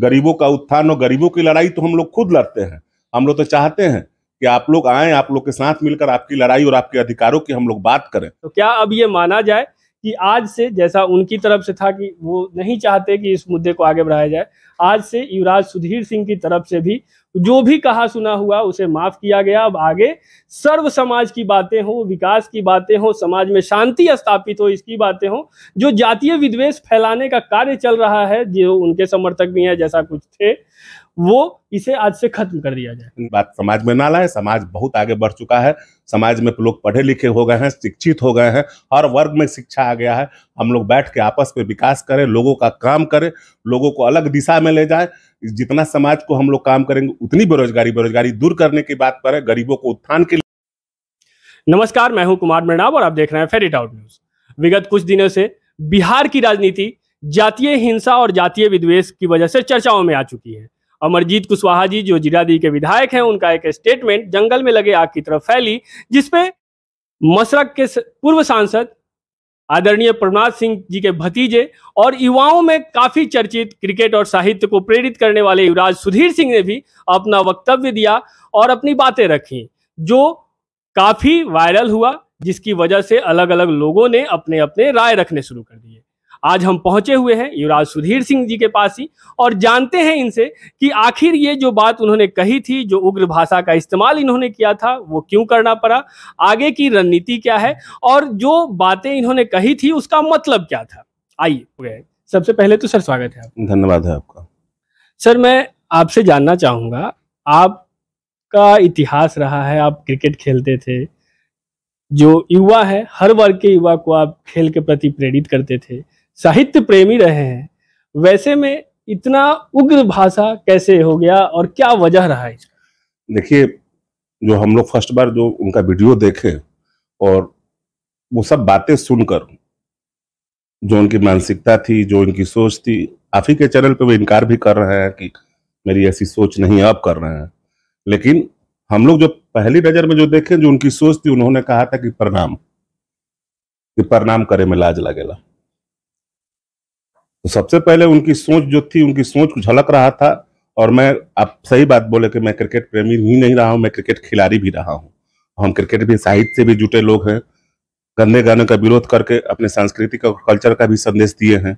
गरीबों का उत्थान और गरीबों की लड़ाई तो हम लोग खुद लड़ते हैं हम लोग तो चाहते हैं कि आप लोग आए आप लोग के साथ मिलकर आपकी लड़ाई और आपके अधिकारों की हम लोग बात करें तो क्या अब ये माना जाए कि आज से जैसा उनकी तरफ से था कि वो नहीं चाहते कि इस मुद्दे को आगे बढ़ाया जाए आज से युवराज सुधीर सिंह की तरफ से भी जो भी कहा सुना हुआ उसे माफ किया गया अब आगे सर्व समाज की बातें हो विकास की बातें हो समाज में शांति स्थापित हो इसकी बातें हो जो जातीय विद्वेष फैलाने का कार्य चल रहा है जो उनके समर्थक भी हैं जैसा कुछ थे वो इसे आज से खत्म कर दिया जाए बात समाज में ना लाए समाज बहुत आगे बढ़ चुका है समाज में लोग पढ़े लिखे हो गए हैं शिक्षित हो गए हैं हर वर्ग में शिक्षा आ गया है हम लोग बैठ के आपस में विकास करें लोगों का काम करें लोगों को अलग दिशा में ले जाए जितना समाज को हम लोग काम करेंगे उतनी बेरोजगारी बेरोजगारी दूर करने की बात करें गरीबों को उत्थान के लिए नमस्कार मैं हूं कुमार मृणाव और आप देख रहे हैं फेरिट आउट न्यूज विगत कुछ दिनों से बिहार की राजनीति जातीय हिंसा और जातीय विद्वेश की वजह से चर्चाओं में आ चुकी है अमरजीत कुशवाहा जी जो जिला के विधायक हैं उनका एक स्टेटमेंट जंगल में लगे आग की तरफ फैली जिसपे मसरक के पूर्व सांसद आदरणीय प्रणाथ सिंह जी के भतीजे और युवाओं में काफी चर्चित क्रिकेट और साहित्य को प्रेरित करने वाले युवराज सुधीर सिंह ने भी अपना वक्तव्य दिया और अपनी बातें रखी जो काफी वायरल हुआ जिसकी वजह से अलग अलग लोगों ने अपने अपने राय रखने शुरू कर दिए आज हम पहुंचे हुए हैं युवराज सुधीर सिंह जी के पास ही और जानते हैं इनसे कि आखिर ये जो बात उन्होंने कही थी जो उग्र भाषा का इस्तेमाल इन्होंने किया था वो क्यों करना पड़ा आगे की रणनीति क्या है और जो बातें इन्होंने कही थी उसका मतलब क्या था आइए सबसे पहले तो सर स्वागत है आपका धन्यवाद है आपका सर मैं आपसे जानना चाहूंगा आपका इतिहास रहा है आप क्रिकेट खेलते थे जो युवा है हर वर्ग के युवा को आप खेल के प्रति प्रेरित करते थे साहित्य प्रेमी रहे हैं वैसे में इतना उग्र भाषा कैसे हो गया और क्या वजह रहा है देखिए जो हम लोग फर्स्ट बार जो उनका वीडियो देखे और वो सब बातें सुनकर जो उनकी मानसिकता थी जो उनकी सोच थी आप ही के चैनल पे वो इनकार भी कर रहे हैं कि मेरी ऐसी सोच नहीं आप कर रहे हैं लेकिन हम लोग जो पहली नजर में जो देखे जो उनकी सोच थी उन्होंने कहा था कि प्रणाम कि प्रणाम करे में लाज लगेगा तो सबसे पहले उनकी सोच जो थी उनकी सोच झलक रहा था और मैं आप सही बात बोले कि मैं क्रिकेट प्रेमी ही नहीं रहा हूँ मैं क्रिकेट खिलाड़ी भी रहा हूँ हम क्रिकेट भी साहित्य से भी जुटे लोग हैं गंदे गाने का विरोध करके अपने सांस्कृतिक और कल्चर का भी संदेश दिए हैं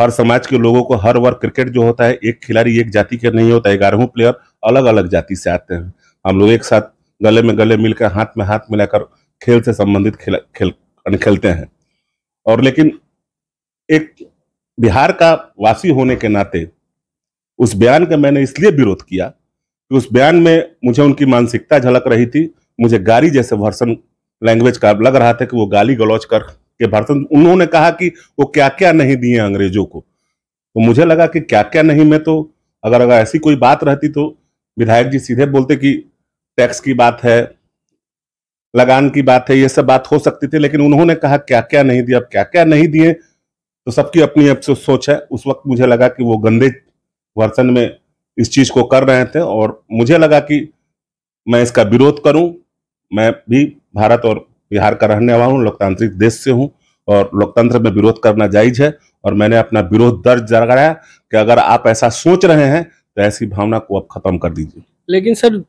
हर समाज के लोगों को हर वर्ग क्रिकेट जो होता है एक खिलाड़ी एक जाति के नहीं होता है ग्यारहों प्लेयर अलग अलग जाति से आते हैं हम लोग एक साथ गले में गले मिलकर हाथ में हाथ मिलाकर खेल से संबंधित खेल खेल खेलते हैं और लेकिन एक बिहार का वासी होने के नाते उस बयान का मैंने इसलिए विरोध किया कि उस बयान में मुझे उनकी मानसिकता झलक रही थी मुझे गाली जैसे भर्सन लैंग्वेज का लग रहा था कि वो गाली गलौज कर के भर्सन उन्होंने कहा कि वो क्या क्या नहीं दिए अंग्रेजों को तो मुझे लगा कि क्या क्या नहीं मैं तो अगर अगर ऐसी कोई बात रहती तो विधायक जी सीधे बोलते कि टैक्स की बात है लगान की बात है ये सब बात हो सकती थी लेकिन उन्होंने कहा क्या क्या नहीं दिया अब क्या क्या नहीं दिए तो सबकी अपनी अब से सोच है उस वक्त मुझे लगा कि वो गंदे वर्सन में इस चीज को कर रहे थे और मुझे लगा कि मैं इसका विरोध करूं मैं भी भारत और बिहार का रहने वाला हूं लोकतांत्रिक देश से हूं और लोकतंत्र में विरोध करना जायज है और मैंने अपना विरोध दर्ज जगाया कि अगर आप ऐसा सोच रहे हैं तो ऐसी भावना को आप खत्म कर दीजिए लेकिन सर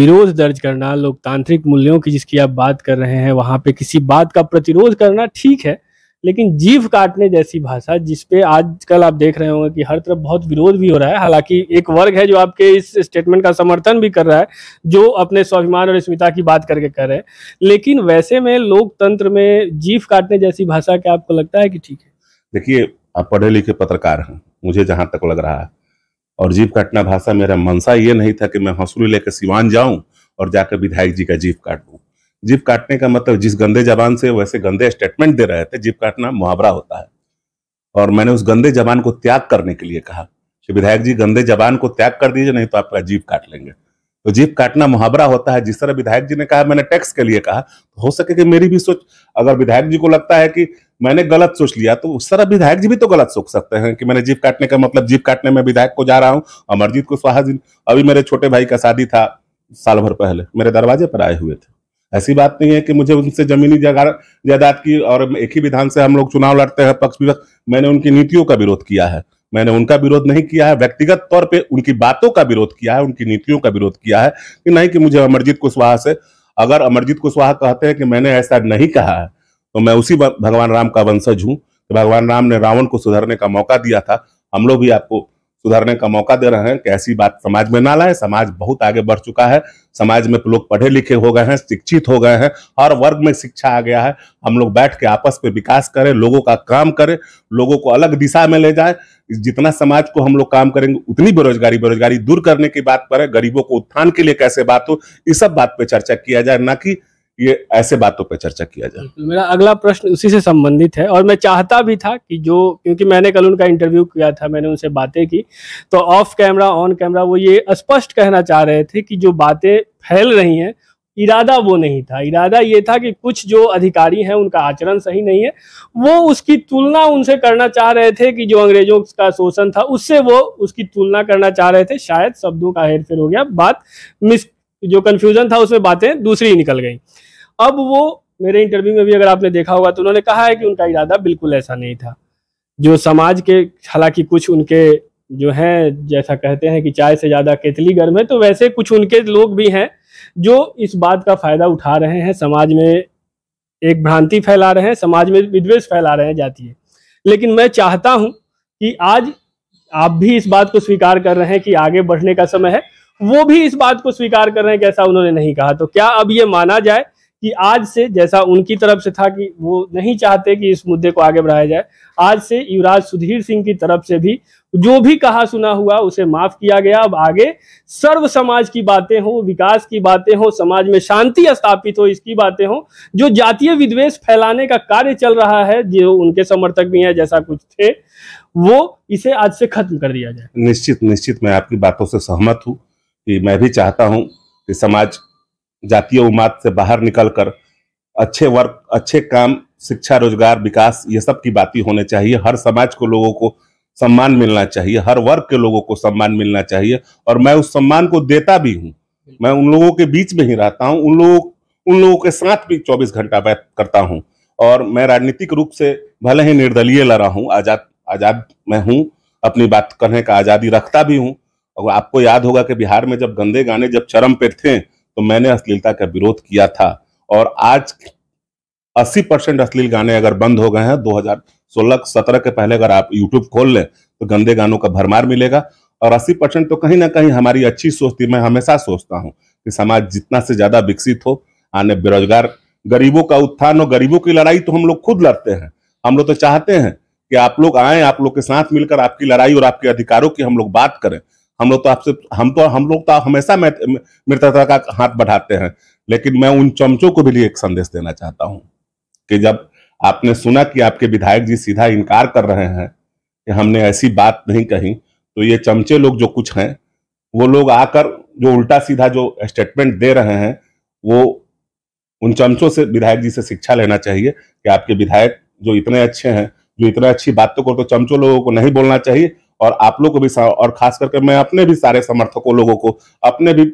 विरोध दर्ज करना लोकतांत्रिक मूल्यों की जिसकी आप बात कर रहे हैं वहां पे किसी बात का प्रतिरोध करना ठीक है लेकिन जीव काटने जैसी भाषा जिसपे आजकल आप देख रहे होंगे कि हर तरफ बहुत विरोध भी हो रहा है हालांकि एक वर्ग है जो आपके इस स्टेटमेंट का समर्थन भी कर रहा है जो अपने स्वाभिमान और स्मिता की बात करके कर रहे हैं लेकिन वैसे में लोकतंत्र में जीव काटने जैसी भाषा क्या आपको लगता है कि ठीक है देखिए आप पढ़े लिखे पत्रकार हैं मुझे जहां तक लग रहा है और जीव काटना भाषा मेरा मनसा ये नहीं था कि मैं हंसुली लेकर सिवान जाऊं और जाकर विधायक जी का जीव काट दूं जीप काटने का मतलब जिस गंदे जबान से वैसे गंदे स्टेटमेंट दे रहे थे जीप काटना मुहावरा होता है और मैंने उस गंदे जबान को त्याग करने के लिए कहा कि विधायक जी गंदे जबान को त्याग कर दीजिए नहीं तो आपका जीप काट लेंगे तो जीप काटना मुहावरा होता है जिस तरह विधायक जी ने कहा मैंने टैक्स के लिए कहा तो हो सके कि मेरी भी सोच अगर विधायक जी को लगता है कि मैंने गलत सोच लिया तो उस तरह विधायक जी भी तो गलत सोच सकते हैं कि मैंने जीप काटने का मतलब जीप काटने में विधायक को जा रहा हूँ अमरजीत को जी अभी मेरे छोटे भाई का शादी था साल भर पहले मेरे दरवाजे पर आए हुए थे ऐसी बात नहीं है कि मुझे उनसे जमीनी जायदाद की और एक ही विधान से हम लोग चुनाव लड़ते हैं पक्ष विपक्ष मैंने उनकी नीतियों का विरोध किया है मैंने उनका विरोध नहीं किया है व्यक्तिगत तौर पे उनकी बातों का विरोध किया है उनकी नीतियों का विरोध किया है कि नहीं कि मुझे अमरजीत कुशवाहा से अगर अमरजीत कुशवाहा कहते हैं कि मैंने ऐसा नहीं कहा है तो मैं उसी भगवान राम का वंशज हूँ तो भगवान राम ने रावण को सुधरने का मौका दिया था हम लोग भी आपको सुधरने का मौका दे रहे हैं कि ऐसी बात समाज में ना लाए समाज बहुत आगे बढ़ चुका है समाज में लोग पढ़े लिखे हो गए हैं शिक्षित हो गए हैं हर वर्ग में शिक्षा आ गया है हम लोग बैठ के आपस में विकास करें लोगों का काम करें लोगों को अलग दिशा में ले जाए जितना समाज को हम लोग काम करेंगे उतनी बेरोजगारी बेरोजगारी दूर करने की बात पर है गरीबों को उत्थान के लिए कैसे बात हो इस सब बात पर चर्चा किया जाए ना कि ये ऐसे बातों पर चर्चा किया जाए मेरा अगला प्रश्न उसी से संबंधित है और मैं चाहता भी था कि जो क्योंकि मैंने कल उनका इंटरव्यू किया था मैंने उनसे बातें की तो ऑफ कैमरा ऑन कैमरा वो ये स्पष्ट कहना चाह रहे थे कि जो बातें फैल रही हैं इरादा वो नहीं था इरादा ये था कि कुछ जो अधिकारी हैं उनका आचरण सही नहीं है वो उसकी तुलना उनसे करना चाह रहे थे कि जो अंग्रेजों का शोषण था उससे वो उसकी तुलना करना चाह रहे थे शायद शब्दों का हेरफेर हो गया बात मिस जो कन्फ्यूजन था उसमें बातें दूसरी ही निकल गई अब वो मेरे इंटरव्यू में भी अगर आपने देखा होगा तो उन्होंने कहा है कि उनका इरादा बिल्कुल ऐसा नहीं था जो समाज के हालांकि कुछ उनके जो हैं जैसा कहते हैं कि चाय से ज़्यादा केतली गर्म है तो वैसे कुछ उनके लोग भी हैं जो इस बात का फायदा उठा रहे हैं समाज में एक भ्रांति फैला रहे हैं समाज में विद्वेष फैला रहे हैं जाती है लेकिन मैं चाहता हूं कि आज आप भी इस बात को स्वीकार कर रहे हैं कि आगे बढ़ने का समय है वो भी इस बात को स्वीकार कर रहे हैं कि ऐसा उन्होंने नहीं कहा तो क्या अब ये माना जाए कि आज से जैसा उनकी तरफ से था कि वो नहीं चाहते कि इस मुद्दे को आगे बढ़ाया जाए आज से युवराज सुधीर सिंह की तरफ से भी जो भी कहा सुना हुआ उसे माफ किया गया अब आगे सर्व समाज की बातें हो विकास की बातें हो समाज में शांति स्थापित हो इसकी बातें हो जो जातीय विद्वेष फैलाने का कार्य चल रहा है जो उनके समर्थक भी हैं जैसा कुछ थे वो इसे आज से खत्म कर दिया जाए निश्चित निश्चित मैं आपकी बातों से सहमत हूँ कि मैं भी चाहता हूं कि समाज जातीय उमाद से बाहर निकलकर अच्छे वर्क अच्छे काम शिक्षा रोजगार विकास ये सब की बातें होने चाहिए हर समाज को लोगों को सम्मान मिलना चाहिए हर वर्ग के लोगों को सम्मान मिलना चाहिए और मैं उस सम्मान को देता भी हूँ मैं उन लोगों के बीच में ही रहता हूँ उन लोगों उन लोगों के साथ भी 24 घंटा बात करता हूँ और मैं राजनीतिक रूप से भले ही निर्दलीय लड़ा हूँ आजाद आजाद मैं हूँ अपनी बात करने का आज़ादी रखता भी हूँ और आपको याद होगा कि बिहार में जब गंदे गाने जब चरम पे थे तो मैंने अश्लीलता का विरोध किया था और आज 80 परसेंट अश्लील गाने अगर बंद हो गए हैं 2016-17 के पहले अगर आप YouTube खोल लें तो गंदे गानों का भरमार मिलेगा और 80 परसेंट तो कहीं ना कहीं हमारी अच्छी सोच थी मैं हमेशा सोचता हूँ कि समाज जितना से ज्यादा विकसित हो आने बेरोजगार गरीबों का उत्थान और गरीबों की लड़ाई तो हम लोग खुद लड़ते हैं हम लोग तो चाहते हैं कि आप लोग आए आप लोग के साथ मिलकर आपकी लड़ाई और आपके अधिकारों की हम लोग बात करें हम लोग तो आपसे हम तो हम लोग तो हमेशा मित्रता का हाथ बढ़ाते हैं लेकिन मैं उन चमचों को भी एक संदेश देना चाहता हूं कि जब आपने सुना कि आपके विधायक जी सीधा इनकार कर रहे हैं कि हमने ऐसी बात नहीं कही तो ये चमचे लोग जो कुछ हैं वो लोग आकर जो उल्टा सीधा जो स्टेटमेंट दे रहे हैं वो उन चमचों से विधायक जी से शिक्षा लेना चाहिए कि आपके विधायक जो इतने अच्छे हैं जो इतना अच्छी बातों को तो चमचों लोगों को नहीं बोलना चाहिए और आप लोग को भी और खास करके मैं अपने भी सारे समर्थकों लोगों को अपने भी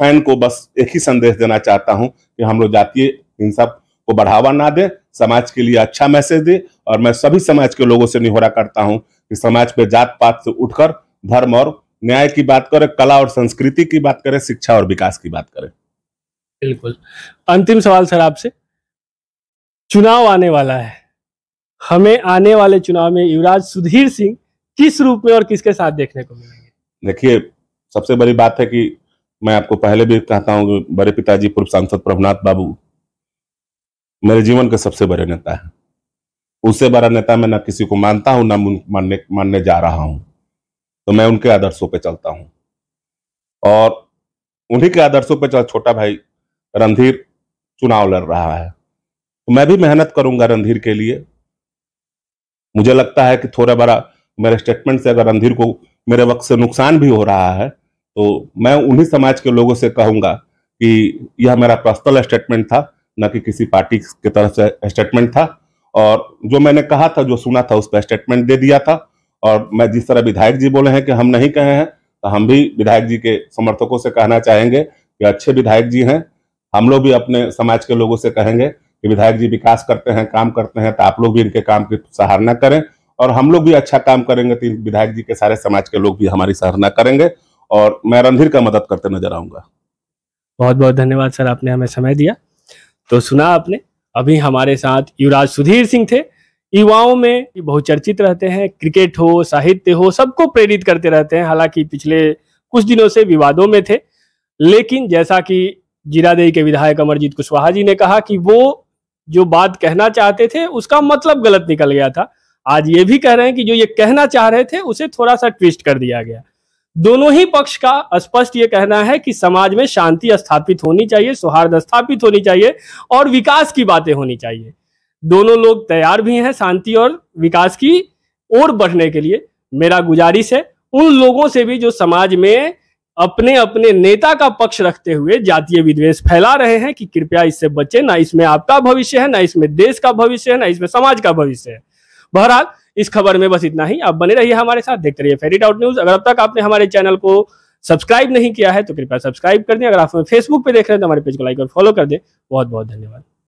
फैन को बस एक ही संदेश देना चाहता हूं कि हम लोग जातीय हिंसा को बढ़ावा ना दें समाज के लिए अच्छा मैसेज दे और मैं सभी समाज के लोगों से निहोरा करता हूं कि समाज पे जात पात से उठकर धर्म और न्याय की बात करें कला और संस्कृति की बात करें शिक्षा और विकास की बात करें बिल्कुल अंतिम सवाल सर आपसे चुनाव आने वाला है हमें आने वाले चुनाव में युवराज सुधीर सिंह किस रूप में और किसके साथ देखने को मिलेंगे देखिए सबसे बड़ी बात है कि मैं आपको पहले भी कहता हूँ बड़े पिताजी पूर्व सांसद प्रभुनाथ बाबू मेरे जीवन के सबसे बड़े नेता है उससे बड़ा नेता मैं ना किसी को मानता हूँ ना मानने मानने जा रहा हूँ तो मैं उनके आदर्शों पे चलता हूँ और उन्हीं के आदर्शों पर चल छोटा भाई रणधीर चुनाव लड़ रहा है तो मैं भी मेहनत करूंगा रणधीर के लिए मुझे लगता है कि थोड़ा बड़ा मेरे स्टेटमेंट से अगर अंधिर को मेरे वक्त से नुकसान भी हो रहा है तो मैं उन्हीं समाज के लोगों से कहूंगा कि यह मेरा पर्सनल स्टेटमेंट था न कि किसी पार्टी की तरफ से स्टेटमेंट था और जो मैंने कहा था जो सुना था उस पर स्टेटमेंट दे दिया था और मैं जिस तरह विधायक जी बोले हैं कि हम नहीं कहे हैं तो हम भी विधायक जी के समर्थकों से कहना चाहेंगे कि अच्छे विधायक जी हैं हम लोग भी अपने समाज के लोगों से कहेंगे कि विधायक जी विकास करते हैं काम करते हैं तो आप लोग भी इनके काम की सराहना करें और हम लोग भी अच्छा काम करेंगे तीन तो विधायक जी के सारे समाज के लोग भी हमारी सराहना करेंगे और मैं रणधीर का मदद करते नजर आऊंगा बहुत बहुत धन्यवाद सर आपने हमें समय दिया तो सुना आपने अभी हमारे साथ युवराज सुधीर सिंह थे युवाओं में बहुचर्चित रहते हैं क्रिकेट हो साहित्य हो सबको प्रेरित करते रहते हैं हालांकि पिछले कुछ दिनों से विवादों में थे लेकिन जैसा कि जीरादेई के विधायक अमरजीत कुशवाहा जी ने कहा कि वो जो बात कहना चाहते थे उसका मतलब गलत निकल गया था आज ये भी कह रहे हैं कि जो ये कहना चाह रहे थे उसे थोड़ा सा ट्विस्ट कर दिया गया दोनों ही पक्ष का स्पष्ट ये कहना है कि समाज में शांति स्थापित होनी चाहिए सौहार्द स्थापित होनी चाहिए और विकास की बातें होनी चाहिए दोनों लोग तैयार भी हैं शांति और विकास की ओर बढ़ने के लिए मेरा गुजारिश है उन लोगों से भी जो समाज में अपने अपने नेता का पक्ष रखते हुए जातीय विद्वेष फैला रहे हैं कि कृपया इससे बचे ना इसमें आपका भविष्य है ना इसमें देश का भविष्य है ना इसमें समाज का भविष्य है बहरहाल इस खबर में बस इतना ही आप बने रहिए हमारे साथ देखते रहिए फेरी डाउट न्यूज अगर अब तक आपने हमारे चैनल को सब्सक्राइब नहीं किया है तो कृपया सब्सक्राइब कर दें अगर आप हमें फेसबुक पे देख रहे हैं तो हमारे पेज को लाइक और फॉलो कर दें बहुत बहुत धन्यवाद